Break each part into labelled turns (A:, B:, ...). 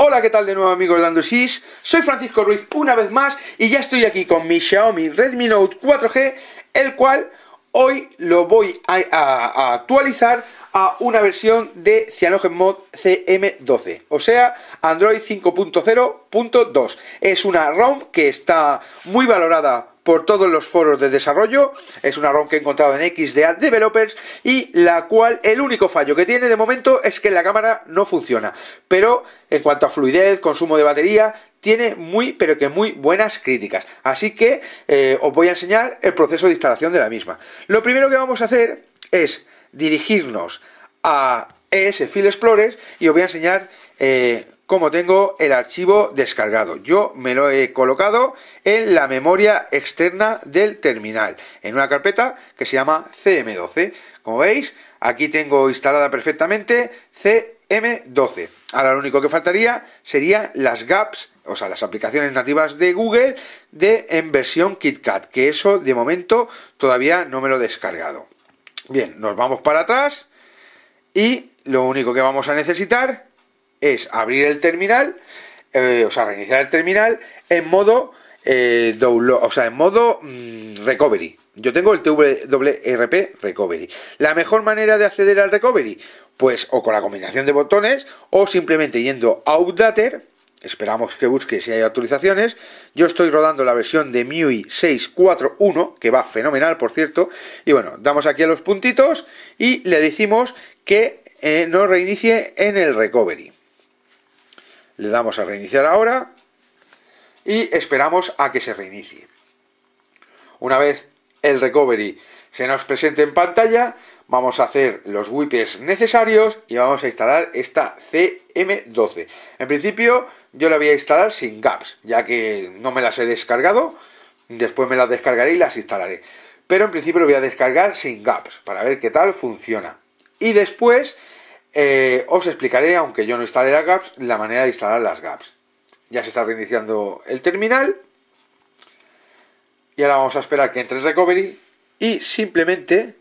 A: Hola, ¿qué tal de nuevo amigos de Androsis? Soy Francisco Ruiz una vez más y ya estoy aquí con mi Xiaomi Redmi Note 4G, el cual hoy lo voy a, a actualizar a una versión de CyanogenMod CM12, o sea, Android 5.0.2. Es una ROM que está muy valorada por todos los foros de desarrollo. Es una ROM que he encontrado en XDA Developers y la cual el único fallo que tiene de momento es que la cámara no funciona. Pero en cuanto a fluidez, consumo de batería, tiene muy pero que muy buenas críticas. Así que eh, os voy a enseñar el proceso de instalación de la misma. Lo primero que vamos a hacer es dirigirnos a ES File Explorers y os voy a enseñar... Eh, como tengo el archivo descargado. Yo me lo he colocado en la memoria externa del terminal, en una carpeta que se llama CM12. Como veis, aquí tengo instalada perfectamente CM12. Ahora lo único que faltaría serían las gaps, o sea, las aplicaciones nativas de Google de en versión KitKat, que eso de momento todavía no me lo he descargado. Bien, nos vamos para atrás y lo único que vamos a necesitar es abrir el terminal, eh, o sea, reiniciar el terminal en modo eh, o sea, en modo mm, recovery. Yo tengo el TWRP Recovery. ¿La mejor manera de acceder al Recovery? Pues o con la combinación de botones o simplemente yendo a Outdater. Esperamos que busque si hay actualizaciones. Yo estoy rodando la versión de MIUI 641, que va fenomenal, por cierto. Y bueno, damos aquí a los puntitos y le decimos que eh, nos reinicie en el Recovery. Le damos a reiniciar ahora y esperamos a que se reinicie. Una vez el recovery se nos presente en pantalla, vamos a hacer los wipes necesarios y vamos a instalar esta CM12. En principio yo la voy a instalar sin gaps, ya que no me las he descargado, después me las descargaré y las instalaré. Pero en principio lo voy a descargar sin gaps para ver qué tal funciona. Y después eh, os explicaré, aunque yo no instale las gaps, la manera de instalar las gaps. Ya se está reiniciando el terminal. Y ahora vamos a esperar que entre Recovery. Y simplemente,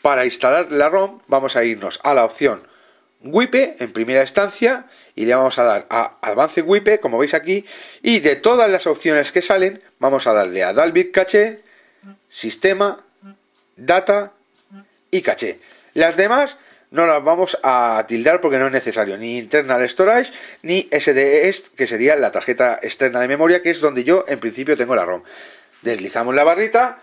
A: para instalar la ROM, vamos a irnos a la opción WIPE en primera instancia y le vamos a dar a Avance WIPE, como veis aquí, y de todas las opciones que salen, vamos a darle a Dalvik Caché, Sistema, Data y Caché. Las demás no las vamos a tildar porque no es necesario, ni internal storage ni sds e que sería la tarjeta externa de memoria, que es donde yo en principio tengo la ROM. Deslizamos la barrita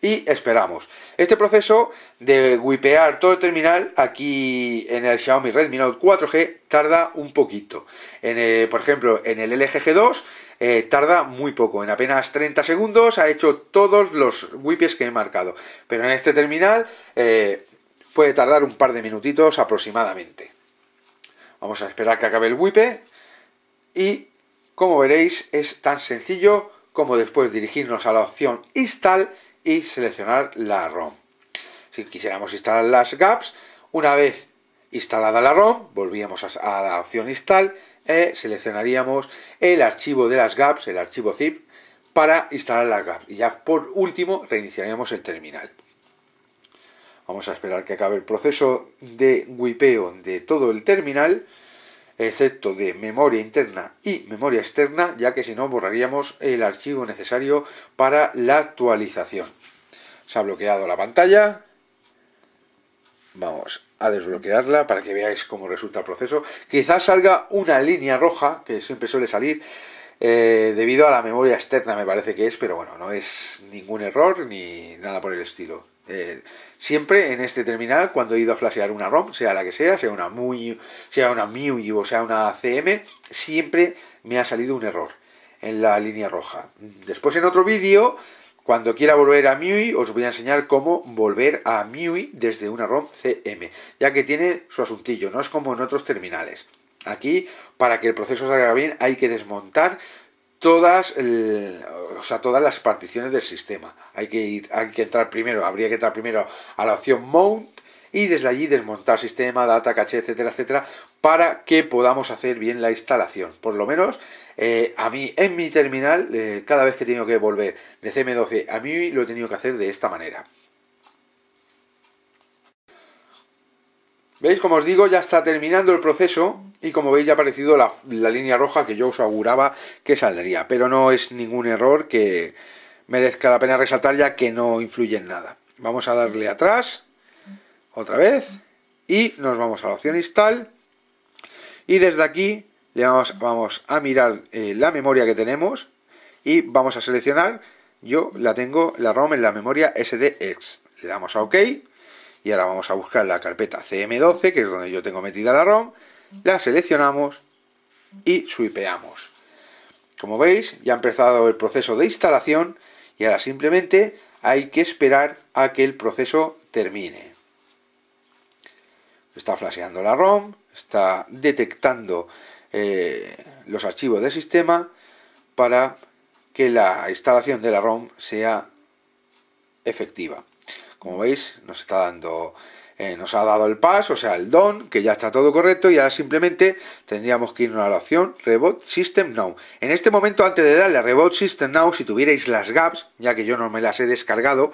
A: y esperamos. Este proceso de wipear todo el terminal aquí en el Xiaomi Redmi Note 4G tarda un poquito. En eh, por ejemplo, en el LG G2 eh, tarda muy poco, en apenas 30 segundos ha hecho todos los wipes que he marcado. Pero en este terminal eh, Puede tardar un par de minutitos aproximadamente. Vamos a esperar que acabe el wipe y como veréis es tan sencillo como después dirigirnos a la opción Install y seleccionar la ROM. Si quisiéramos instalar las GAPs, una vez instalada la ROM, volvíamos a la opción Install e seleccionaríamos el archivo de las GAPs, el archivo zip, para instalar las GAPs. Y ya por último reiniciaríamos el terminal. Vamos a esperar que acabe el proceso de WIPEO de todo el terminal, excepto de memoria interna y memoria externa, ya que si no borraríamos el archivo necesario para la actualización. Se ha bloqueado la pantalla. Vamos a desbloquearla para que veáis cómo resulta el proceso. Quizás salga una línea roja, que siempre suele salir, eh, debido a la memoria externa me parece que es, pero bueno, no es ningún error ni nada por el estilo. Eh, siempre en este terminal, cuando he ido a flashear una ROM, sea la que sea, sea una MUI, sea una MIUI o sea una CM, siempre me ha salido un error en la línea roja. Después en otro vídeo, cuando quiera volver a MIUI, os voy a enseñar cómo volver a MIUI desde una ROM CM, ya que tiene su asuntillo, no es como en otros terminales. Aquí, para que el proceso salga bien, hay que desmontar todas, eh, todas las particiones del sistema. Hay que, ir, hay que entrar primero, habría que entrar primero a la opción Mount y desde allí desmontar sistema, data, caché, etcétera, etcétera, para que podamos hacer bien la instalación. Por lo menos eh, a mí en mi terminal, eh, cada vez que tengo que volver de CM12 a mí lo he tenido que hacer de esta manera. ¿Veis? Como os digo, ya está terminando el proceso y como veis ya ha aparecido la, línea roja que yo os auguraba que saldría. Pero no es ningún error que merezca la pena resaltar ya que no influye en nada. Vamos a darle atrás, otra vez, y nos vamos a la opción install. Y desde aquí le vamos, vamos a mirar eh, la memoria que tenemos y vamos a seleccionar. Yo la tengo, la ROM en la memoria SDX. Le damos a OK y ahora vamos a buscar la carpeta cm12, que es donde yo tengo metida la ROM, la seleccionamos y swipeamos. Como veis, ya ha empezado el proceso de instalación y ahora simplemente hay que esperar a que el proceso termine. Está flasheando la ROM, está detectando eh, los archivos del sistema para que la instalación de la ROM sea efectiva. Como veis, nos está dando... Eh, nos ha dado el pass, o sea, el don, que ya está todo correcto, y ahora simplemente tendríamos que irnos a la opción Reboot System Now. En este momento, antes de darle a Reboot System Now, si tuvierais las gaps, ya que yo no me las he descargado,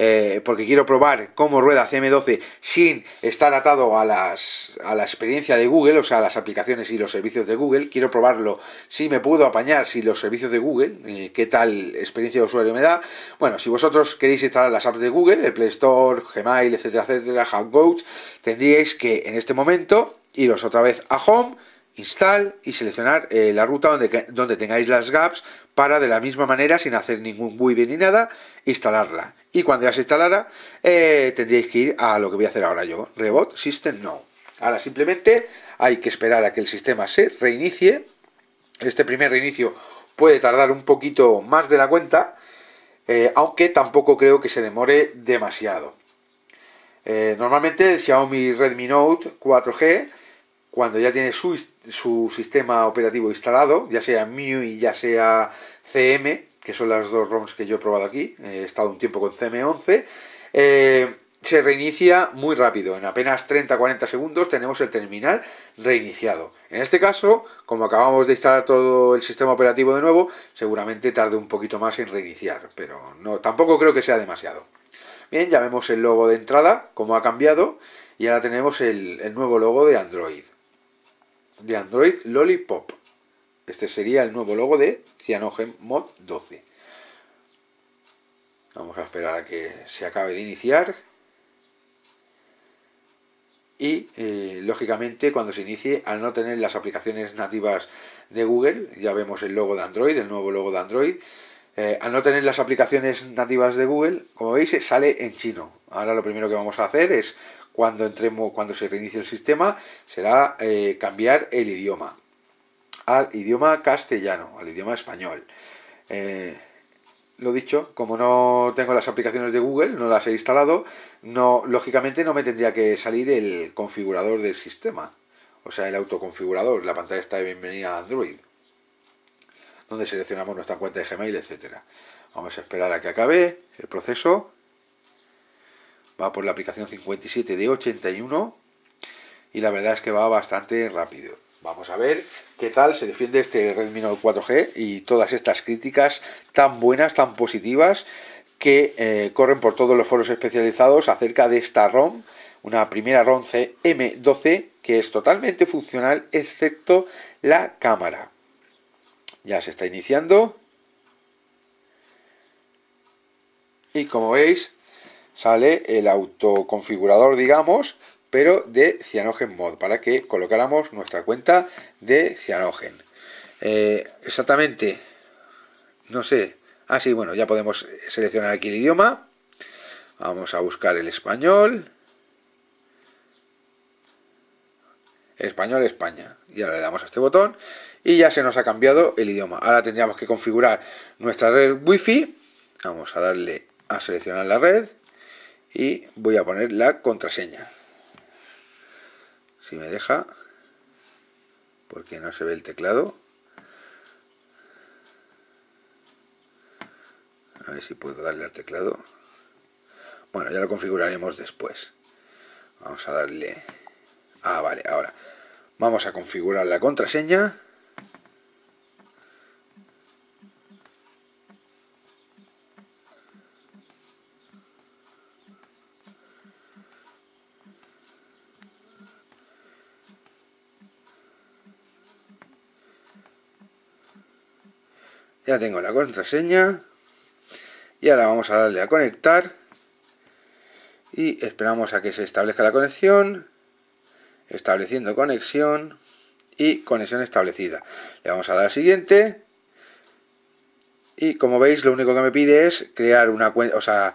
A: eh, porque quiero probar cómo rueda CM12 sin estar atado a, las, a la experiencia de Google, o sea, a las aplicaciones y los servicios de Google. Quiero probarlo si me puedo apañar, si los servicios de Google, eh, qué tal experiencia de usuario me da. Bueno, si vosotros queréis instalar las apps de Google, el Play Store, Gmail, etcétera, etcétera, Hangouts, tendríais que en este momento iros otra vez a Home install y seleccionar eh, la ruta donde, donde tengáis las gaps para de la misma manera, sin hacer ningún build ni nada, instalarla y cuando ya se instalara eh, tendríais que ir a lo que voy a hacer ahora yo, Reboot System Now. Ahora simplemente hay que esperar a que el sistema se reinicie. Este primer reinicio puede tardar un poquito más de la cuenta, eh, aunque tampoco creo que se demore demasiado. Normalmente eh, normalmente el Xiaomi Redmi Note 4G, cuando ya tiene su, su sistema operativo instalado, ya sea MIUI, ya sea CM, que son las dos ROMs que yo he probado aquí, he estado un tiempo con CM11, eh, se reinicia muy rápido, en apenas 30-40 segundos tenemos el terminal reiniciado. En este caso, como acabamos de instalar todo el sistema operativo de nuevo, seguramente tarde un poquito más en reiniciar, pero no, tampoco creo que sea demasiado. Bien, ya vemos el logo de entrada, cómo ha cambiado, y ahora tenemos el nuevo logo de Android. De Android Lollipop. Este sería el nuevo logo de Mod 12. Vamos a esperar a que se acabe de iniciar. Y, eh, lógicamente, cuando se inicie, al no tener las aplicaciones nativas de Google, ya vemos el logo de Android, el nuevo logo de Android, eh, al no tener las aplicaciones nativas de Google, como veis, sale en chino. Ahora lo primero que vamos a hacer es, cuando entremos, cuando se reinicie el sistema, será eh, cambiar el idioma al idioma castellano, al idioma español. Eh, lo dicho, como no tengo las aplicaciones de Google, no las he instalado, no, lógicamente no me tendría que salir el configurador del sistema, o sea, el autoconfigurador, la pantalla está de bienvenida a Android, donde seleccionamos nuestra cuenta de Gmail, etcétera. Vamos a esperar a que acabe el proceso. Va por la aplicación 57 de 81 y la verdad es que va bastante rápido. Vamos a ver qué tal se defiende este Redmi Note 4G y todas estas críticas tan buenas, tan positivas que eh, corren por todos los foros especializados acerca de esta ROM, una primera ROM CM12 que es totalmente funcional excepto la cámara. Ya se está iniciando. Y como veis, sale el autoconfigurador, digamos, pero de CyanogenMod Mod, para que colocáramos nuestra cuenta de Cyanogen. Eh, exactamente, no sé. Ah, sí, bueno, ya podemos seleccionar aquí el idioma. Vamos a buscar el español. Español, España. Y ahora le damos a este botón y ya se nos ha cambiado el idioma. Ahora tendríamos que configurar nuestra red Wi-Fi Vamos a darle a seleccionar la red y voy a poner la contraseña si me deja, porque no se ve el teclado. A ver si puedo darle al teclado. Bueno, ya lo configuraremos después. Vamos a darle... Ah, vale, ahora. Vamos a configurar la contraseña. Ya tengo la contraseña. Y ahora vamos a darle a conectar. Y esperamos a que se establezca la conexión. Estableciendo conexión. Y conexión establecida. Le vamos a dar a siguiente. Y como veis, lo único que me pide es crear una cuenta, o sea,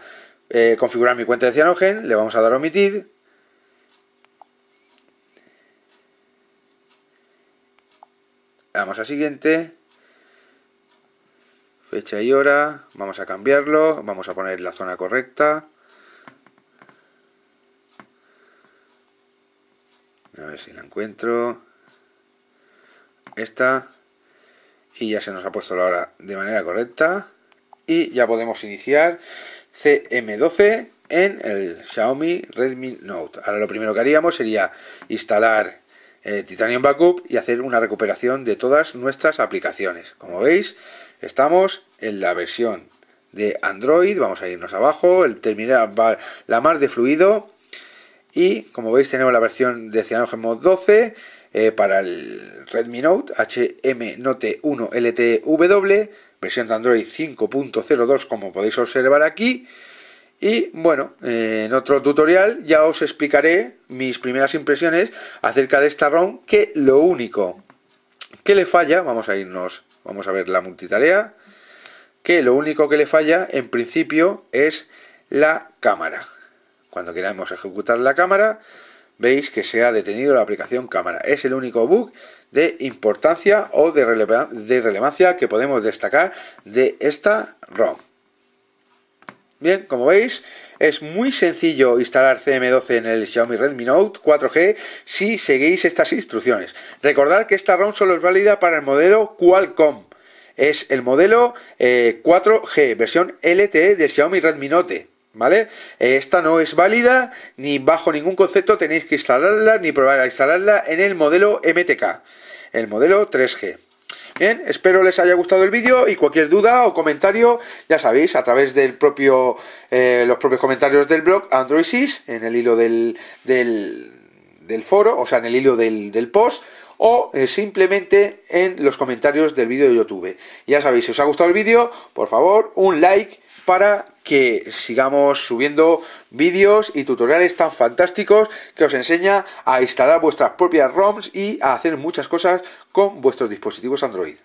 A: eh, configurar mi cuenta de cianogen, Le vamos a dar a omitir. Le damos a siguiente y hora, vamos a cambiarlo, vamos a poner la zona correcta. A ver si la encuentro. Esta. Y ya se nos ha puesto la hora de manera correcta. Y ya podemos iniciar CM12 en el Xiaomi Redmi Note. Ahora lo primero que haríamos sería instalar eh, Titanium Backup y hacer una recuperación de todas nuestras aplicaciones. Como veis, estamos en la versión de Android. Vamos a irnos abajo. El terminal va la más de fluido. Y como veis tenemos la versión de CyanogenMod 12 eh, para el Redmi Note HM Note 1 LTW, versión de Android 5.02 como podéis observar aquí. Y bueno, eh, en otro tutorial ya os explicaré mis primeras impresiones acerca de esta ROM que lo único que le falla, vamos a irnos, vamos a ver la multitarea, que lo único que le falla en principio es la cámara. Cuando queramos ejecutar la cámara, veis que se ha detenido la aplicación cámara. Es el único bug de importancia o de, de relevancia que podemos destacar de esta ROM. Bien, como veis, es muy sencillo instalar CM12 en el Xiaomi Redmi Note 4G si seguís estas instrucciones. Recordad que esta ROM solo es válida para el modelo Qualcomm es el modelo 4G, eh, versión LTE de Xiaomi Redmi Note. ¿Vale? Esta no es válida, ni bajo ningún concepto tenéis que instalarla, ni probar a instalarla en el modelo MTK, el modelo 3G. Bien, espero les haya gustado el vídeo y cualquier duda o comentario, ya sabéis, a través del propio, eh, los propios comentarios del blog Android en el hilo del, foro, o sea, en el hilo del, del post, o eh, simplemente en los comentarios del vídeo de YouTube. Ya sabéis, si os ha gustado el vídeo, por favor, un like para que sigamos subiendo vídeos y tutoriales tan fantásticos que os enseña a instalar vuestras propias ROMs y a hacer muchas cosas con vuestros dispositivos Android.